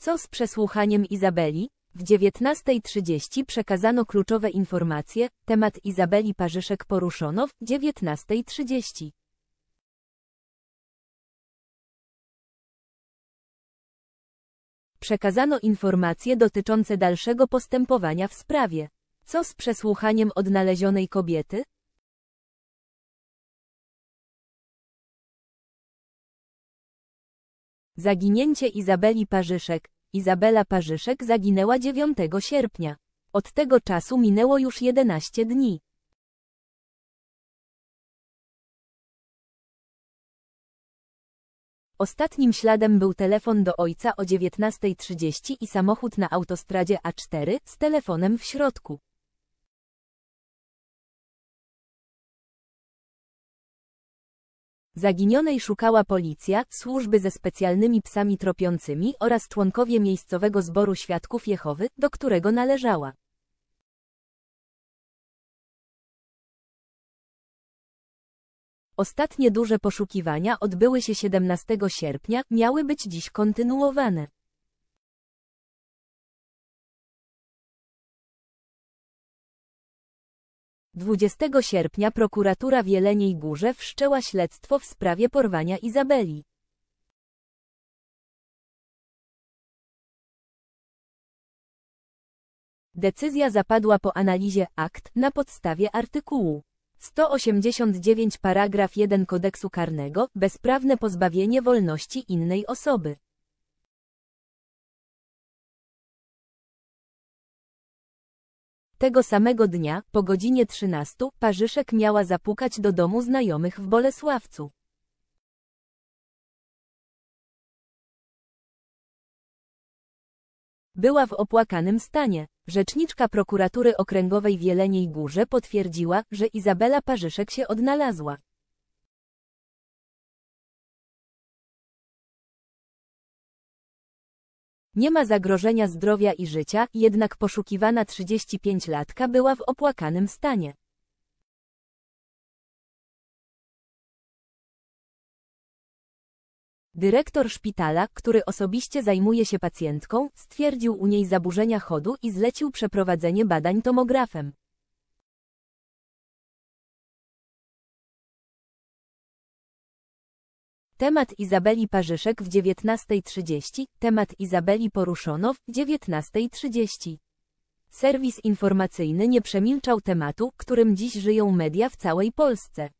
Co z przesłuchaniem Izabeli? W 19.30 przekazano kluczowe informacje, temat Izabeli Parzyszek poruszono w 19.30. Przekazano informacje dotyczące dalszego postępowania w sprawie. Co z przesłuchaniem odnalezionej kobiety? Zaginięcie Izabeli Parzyszek. Izabela Parzyszek zaginęła 9 sierpnia. Od tego czasu minęło już 11 dni. Ostatnim śladem był telefon do ojca o 19.30 i samochód na autostradzie A4 z telefonem w środku. Zaginionej szukała policja, służby ze specjalnymi psami tropiącymi oraz członkowie miejscowego zboru świadków Jehowy, do którego należała. Ostatnie duże poszukiwania odbyły się 17 sierpnia, miały być dziś kontynuowane. 20 sierpnia prokuratura w Jeleniej Górze wszczęła śledztwo w sprawie porwania Izabeli. Decyzja zapadła po analizie akt na podstawie artykułu 189 paragraf 1 kodeksu karnego bezprawne pozbawienie wolności innej osoby. Tego samego dnia, po godzinie 13, Parzyszek miała zapukać do domu znajomych w Bolesławcu. Była w opłakanym stanie. Rzeczniczka prokuratury okręgowej w Jeleniej Górze potwierdziła, że Izabela Parzyszek się odnalazła. Nie ma zagrożenia zdrowia i życia, jednak poszukiwana 35-latka była w opłakanym stanie. Dyrektor szpitala, który osobiście zajmuje się pacjentką, stwierdził u niej zaburzenia chodu i zlecił przeprowadzenie badań tomografem. Temat Izabeli Parzyszek w 19.30, temat Izabeli poruszono w 19.30. Serwis informacyjny nie przemilczał tematu, którym dziś żyją media w całej Polsce.